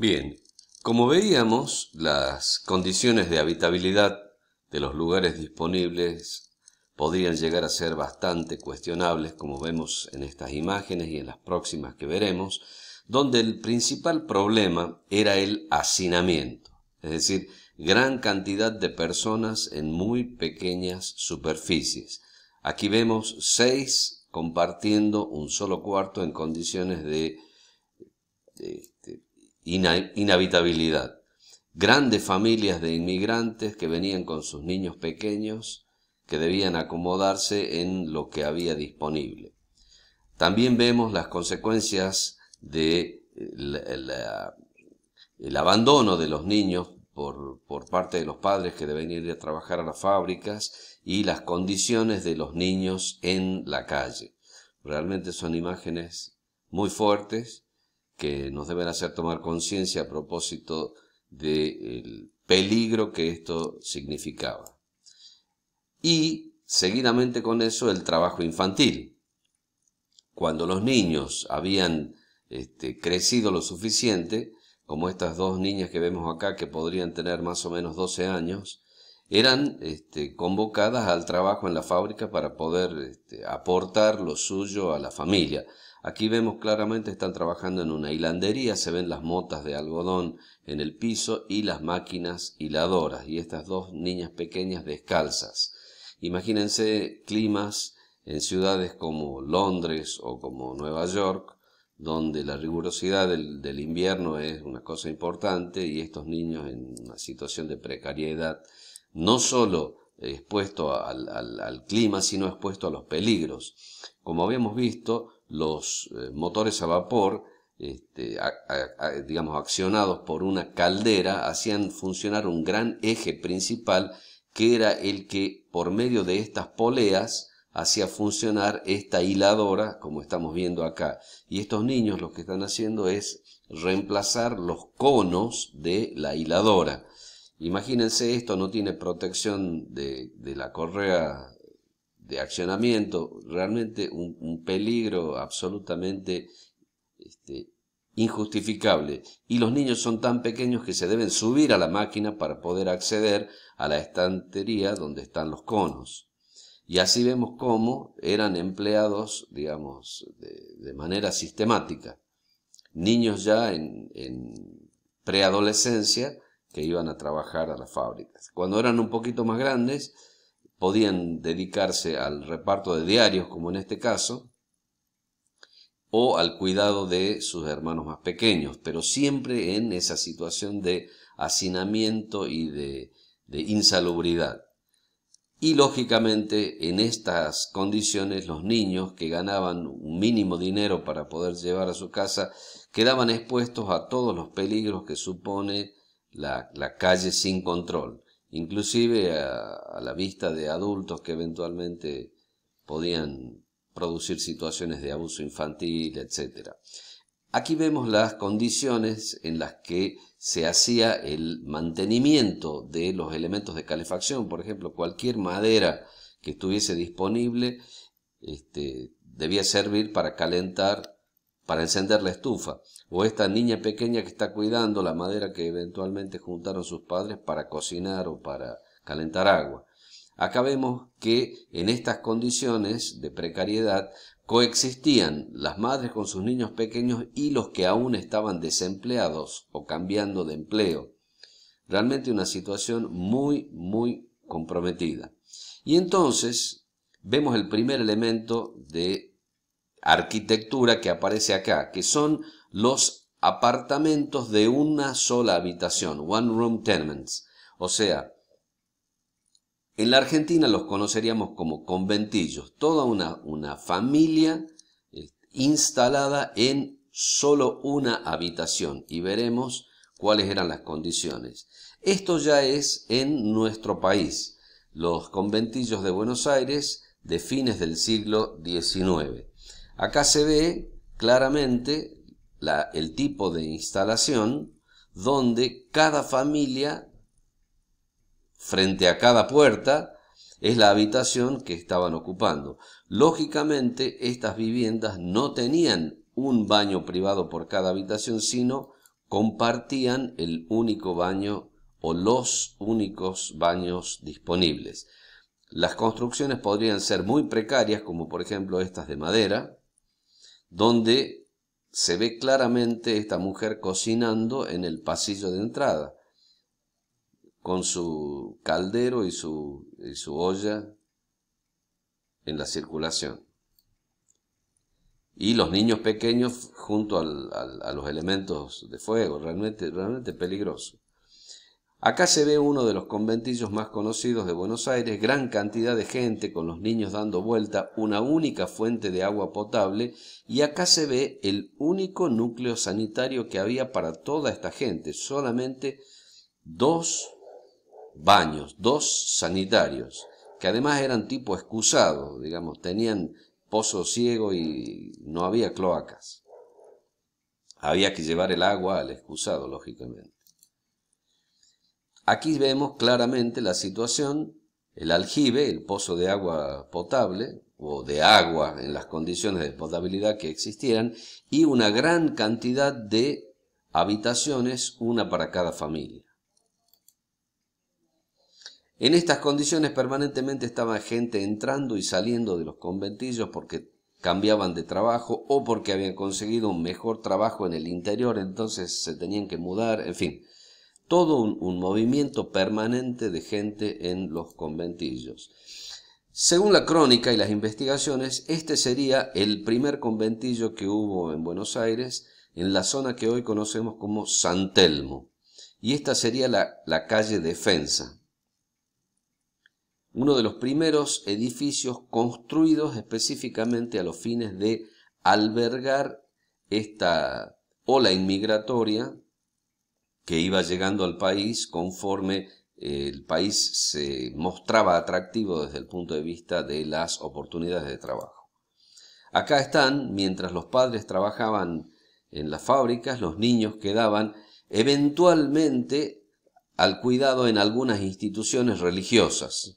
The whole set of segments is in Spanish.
Bien, como veíamos, las condiciones de habitabilidad de los lugares disponibles podrían llegar a ser bastante cuestionables, como vemos en estas imágenes y en las próximas que veremos, donde el principal problema era el hacinamiento, es decir, gran cantidad de personas en muy pequeñas superficies. Aquí vemos seis compartiendo un solo cuarto en condiciones de, de inhabitabilidad. Grandes familias de inmigrantes que venían con sus niños pequeños que debían acomodarse en lo que había disponible. También vemos las consecuencias del eh, abandono de los niños por, por, parte de los padres que deben ir a trabajar a las fábricas y las condiciones de los niños en la calle. Realmente son imágenes muy fuertes que nos deben hacer tomar conciencia a propósito del peligro que esto significaba. Y seguidamente con eso el trabajo infantil. Cuando los niños habían este, crecido lo suficiente, como estas dos niñas que vemos acá que podrían tener más o menos 12 años, eran este, convocadas al trabajo en la fábrica para poder este, aportar lo suyo a la familia. Aquí vemos claramente están trabajando en una hilandería, se ven las motas de algodón en el piso y las máquinas hiladoras y estas dos niñas pequeñas descalzas. Imagínense climas en ciudades como Londres o como Nueva York, donde la rigurosidad del invierno es una cosa importante y estos niños en una situación de precariedad no solo expuesto al, clima, sino expuesto a los peligros. Como habíamos visto, los eh, motores a vapor, este, digamos, accionados por una caldera, hacían funcionar un gran eje principal que era el que por medio de estas poleas hacía funcionar esta hiladora, como estamos viendo acá. Y estos niños lo que están haciendo es reemplazar los conos de la hiladora. Imagínense esto, no tiene protección de, la correa de accionamiento, realmente un, peligro absolutamente este, injustificable. Y los niños son tan pequeños que se deben subir a la máquina para poder acceder a la estantería donde están los conos. Y así vemos cómo eran empleados, digamos, de, manera sistemática. Niños ya en, en preadolescencia que iban a trabajar a las fábricas. Cuando eran un poquito más grandes, podían dedicarse al reparto de diarios, como en este caso, o al cuidado de sus hermanos más pequeños, pero siempre en esa situación de hacinamiento y de, insalubridad. Y lógicamente en estas condiciones los niños que ganaban un mínimo dinero para poder llevar a su casa quedaban expuestos a todos los peligros que supone la, calle sin control, inclusive a, la vista de adultos que eventualmente podían producir situaciones de abuso infantil, etc. Aquí vemos las condiciones en las que se hacía el mantenimiento de los elementos de calefacción, por ejemplo, cualquier madera que estuviese disponible este, debía servir para calentar para encender la estufa, o esta niña pequeña que está cuidando la madera que eventualmente juntaron sus padres para cocinar o para calentar agua. Acá vemos que en estas condiciones de precariedad coexistían las madres con sus niños pequeños y los que aún estaban desempleados o cambiando de empleo. Realmente una situación muy, muy comprometida. Y entonces vemos el primer elemento de arquitectura que aparece acá, que son los apartamentos de una sola habitación, one room tenements. O sea, en la Argentina los conoceríamos como conventillos, toda una, una familia eh, instalada en solo una habitación y veremos cuáles eran las condiciones. Esto ya es en nuestro país, los conventillos de Buenos Aires de fines del siglo XIX. Acá se ve claramente el tipo de instalación donde cada familia, frente a cada puerta, es la habitación que estaban ocupando. Lógicamente, estas viviendas no tenían un baño privado por cada habitación, sino compartían el único baño o los únicos baños disponibles. Las construcciones podrían ser muy precarias, como por ejemplo estas de madera, donde se ve claramente esta mujer cocinando en el pasillo de entrada, con su caldero y su, su olla en la circulación. Y los niños pequeños junto a los elementos de fuego, realmente, realmente peligroso. Acá se ve uno de los conventillos más conocidos de Buenos Aires, gran cantidad de gente con los niños dando vuelta, una única fuente de agua potable y acá se ve el único núcleo sanitario que había para toda esta gente, solamente dos baños, dos sanitarios, que además eran tipo excusado, digamos, tenían pozo ciego y no había cloacas. Había que llevar el agua al excusado, lógicamente. Aquí vemos claramente la situación, el aljibe, el pozo de agua potable, o de agua en las condiciones de potabilidad que existieran, y una gran cantidad de habitaciones, una para cada familia. En estas condiciones permanentemente estaba gente entrando y saliendo de los conventillos porque cambiaban de trabajo o porque habían conseguido un mejor trabajo en el interior, entonces se tenían que mudar, en fin, todo un, movimiento permanente de gente en los conventillos. Según la crónica y las investigaciones, este sería el primer conventillo que hubo en Buenos Aires, en la zona que hoy conocemos como San Telmo, y esta sería la, la calle Defensa, uno de los primeros edificios construidos específicamente a los fines de albergar esta ola inmigratoria que iba llegando al país conforme eh, el país se mostraba atractivo desde el punto de vista de las oportunidades de trabajo. Acá están, mientras los padres trabajaban en las fábricas, los niños quedaban eventualmente al cuidado en algunas instituciones religiosas.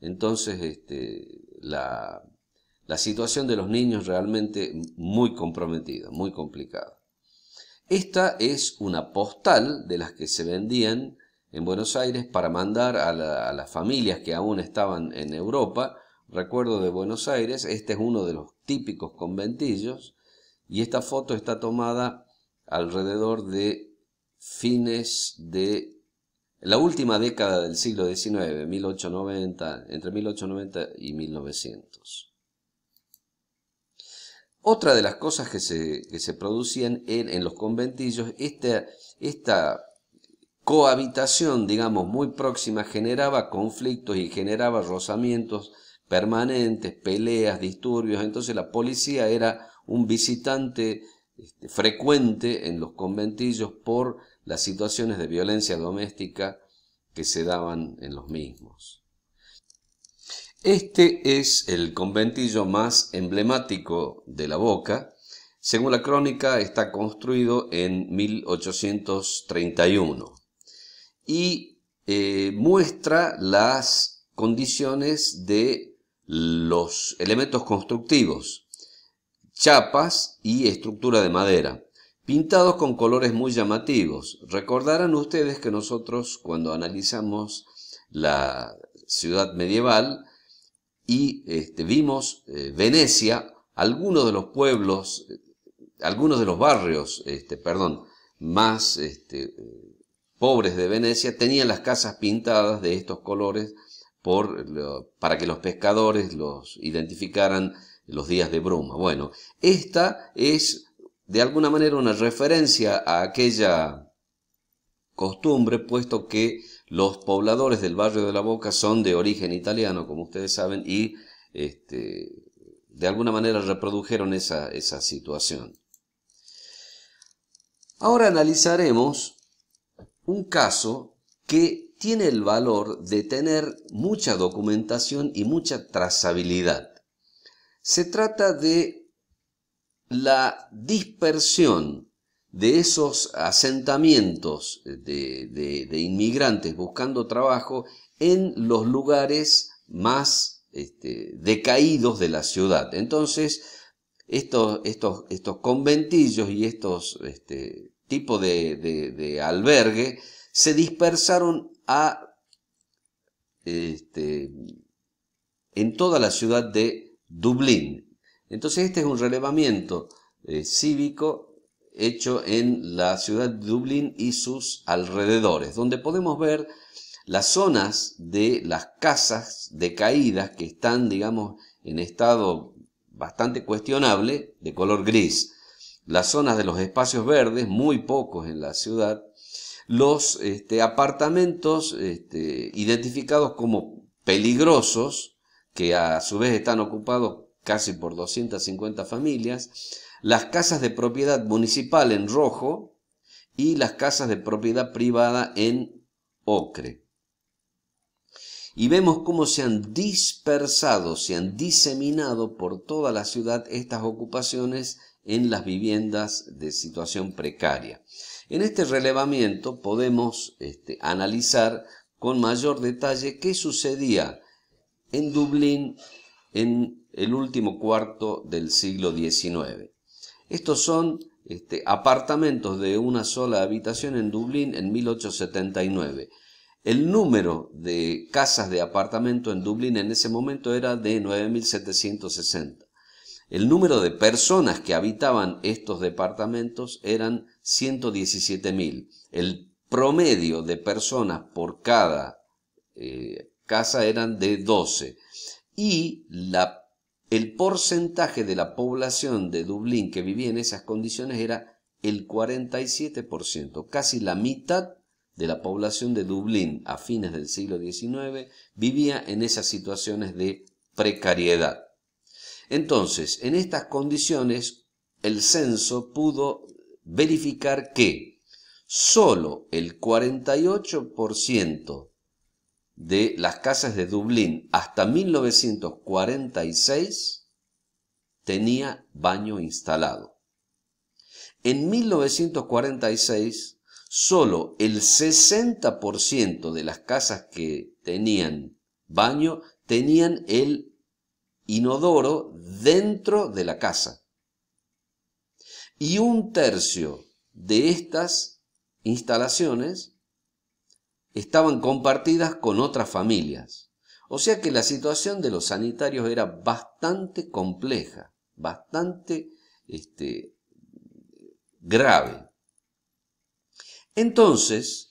Entonces, este, la, la situación de los niños realmente muy comprometida, muy complicada. Esta es una postal de las que se vendían en Buenos Aires para mandar a, las familias que aún estaban en Europa. Recuerdo de Buenos Aires, este es uno de los típicos conventillos y esta foto está tomada alrededor de fines de la última década del siglo XIX, 1890, entre 1890 y 1900. Otra de las cosas que se, producían en, los conventillos, esta, esta cohabitación, digamos, muy próxima generaba conflictos y generaba rozamientos permanentes, peleas, disturbios. Entonces la policía era un visitante este, frecuente en los conventillos por las situaciones de violencia doméstica que se daban en los mismos. Este es el conventillo más emblemático de la Boca. Según la crónica, está construido en 1831 y eh, muestra las condiciones de los elementos constructivos, chapas y estructura de madera pintados con colores muy llamativos. Recordarán ustedes que nosotros cuando analizamos la ciudad medieval y este, vimos eh, Venecia, algunos de los pueblos, eh, algunos de los barrios, este, perdón, más este, eh, pobres de Venecia tenían las casas pintadas de estos colores para que los pescadores los identificaran los días de bruma. Bueno, esta es de alguna manera una referencia a aquella costumbre, puesto que los pobladores del barrio de la Boca son de origen italiano, como ustedes saben, y este, de alguna manera reprodujeron esa, esa situación. Ahora analizaremos un caso que tiene el valor de tener mucha documentación y mucha trazabilidad. Se trata de la dispersión de esos asentamientos de, inmigrantes buscando trabajo en los lugares más este, decaídos de la ciudad. Entonces, estos, estos, estos conventillos y estos este, tipos de, albergue se dispersaron a este, en toda la ciudad de Dublín. Entonces este es un relevamiento eh, cívico hecho en la ciudad de Dublín y sus alrededores, donde podemos ver las zonas de las casas decaídas que están, digamos, en estado bastante cuestionable, de color gris. Las zonas de los espacios verdes, muy pocos en la ciudad. Los este, apartamentos este, identificados como peligrosos, que a su vez están ocupados casi por 250 familias las casas de propiedad municipal en rojo y las casas de propiedad privada en ocre. Y vemos cómo se han dispersado, se han diseminado por toda la ciudad estas ocupaciones en las viviendas de situación precaria. En este relevamiento podemos este, analizar con mayor detalle qué sucedía en Dublín en el último cuarto del siglo XIX. Estos son este, apartamentos de una sola habitación en Dublín en 1879. El número de casas de apartamento en Dublín en ese momento era de 9.760. El número de personas que habitaban estos departamentos eran 117.000. El promedio de personas por cada eh, casa eran de 12. Y la el porcentaje de la población de Dublín que vivía en esas condiciones era el 47%, casi la mitad de la población de Dublín a fines del siglo XIX vivía en esas situaciones de precariedad. Entonces, en estas condiciones, el censo pudo verificar que sólo el 48% de las casas de Dublín hasta 1946 tenía baño instalado. En 1946, solo el 60% de las casas que tenían baño tenían el inodoro dentro de la casa. Y un tercio de estas instalaciones estaban compartidas con otras familias. O sea que la situación de los sanitarios era bastante compleja, bastante este, grave. Entonces,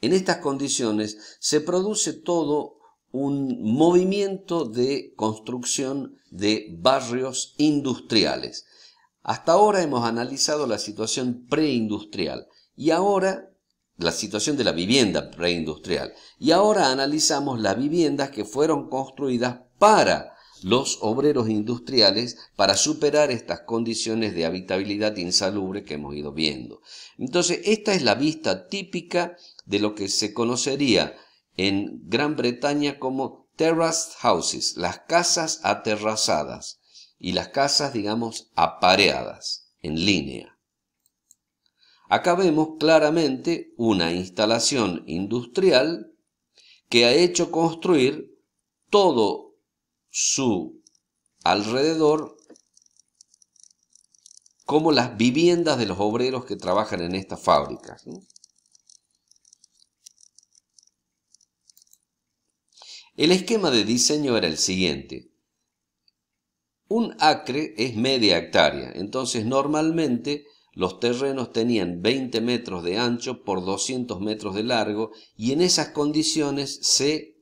en estas condiciones se produce todo un movimiento de construcción de barrios industriales. Hasta ahora hemos analizado la situación preindustrial y ahora la situación de la vivienda preindustrial. Y ahora analizamos las viviendas que fueron construidas para los obreros industriales para superar estas condiciones de habitabilidad insalubre que hemos ido viendo. Entonces, esta es la vista típica de lo que se conocería en Gran Bretaña como terraced houses, las casas aterrazadas y las casas, digamos, apareadas, en línea. Acá vemos claramente una instalación industrial que ha hecho construir todo su alrededor como las viviendas de los obreros que trabajan en esta fábrica. El esquema de diseño era el siguiente. Un acre es media hectárea, entonces normalmente los terrenos tenían 20 metros de ancho por 200 metros de largo y en esas condiciones se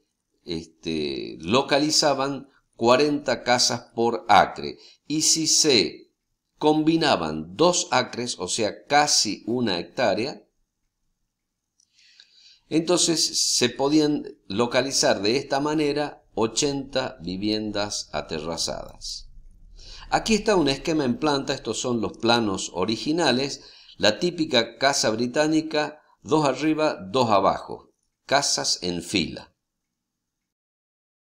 este, localizaban 40 casas por acre. Y si se combinaban dos acres, o sea, casi una hectárea, entonces se podían localizar de esta manera 80 viviendas aterrazadas. Aquí está un esquema en planta, estos son los planos originales, la típica casa británica, dos arriba, dos abajo, casas en fila.